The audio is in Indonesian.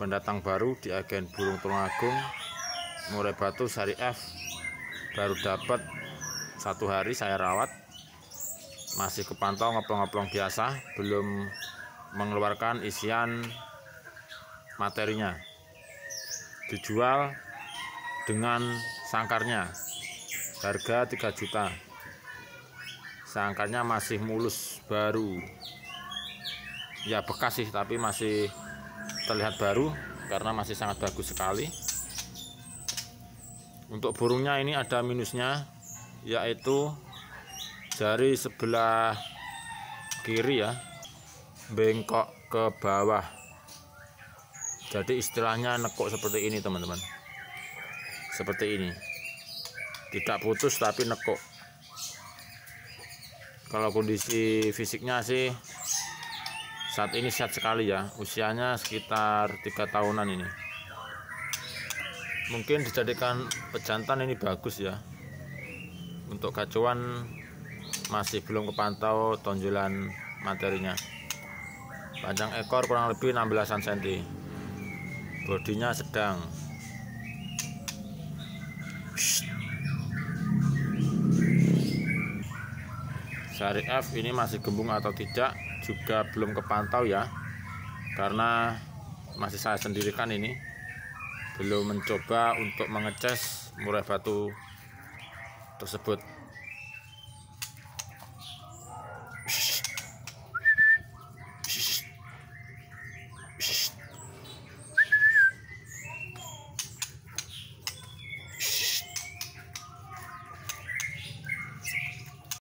pendatang baru di agen burung Tulungagung murai batu F, baru dapat satu hari saya rawat masih kepantau ngeplong-ngeplong biasa belum mengeluarkan isian materinya dijual dengan sangkarnya harga 3 juta sangkarnya masih mulus baru ya bekas sih tapi masih terlihat baru karena masih sangat bagus sekali untuk burungnya ini ada minusnya yaitu dari sebelah kiri ya bengkok ke bawah jadi istilahnya nekuk seperti ini teman-teman seperti ini tidak putus tapi nekuk kalau kondisi fisiknya sih saat ini sehat sekali ya usianya sekitar tiga tahunan ini mungkin dijadikan pejantan ini bagus ya untuk kacuan masih belum kepantau tonjolan materinya panjang ekor kurang lebih 16 cm bodinya sedang Shh. F ini masih gembung atau tidak juga belum kepantau ya karena masih saya sendirikan ini belum mencoba untuk mengecas murai batu tersebut